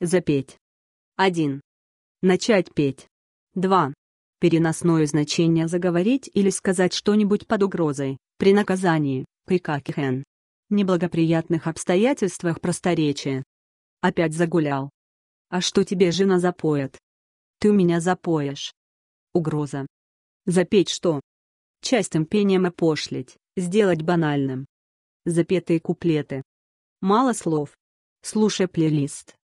Запеть. 1. Начать петь. 2. Переносное значение заговорить или сказать что-нибудь под угрозой, при наказании, прикакихен. Неблагоприятных обстоятельствах просторечия. Опять загулял. А что тебе жена запоет? Ты у меня запоешь. Угроза. Запеть что? Частым пением опошлить, сделать банальным. Запетые куплеты. Мало слов. Слушай плейлист.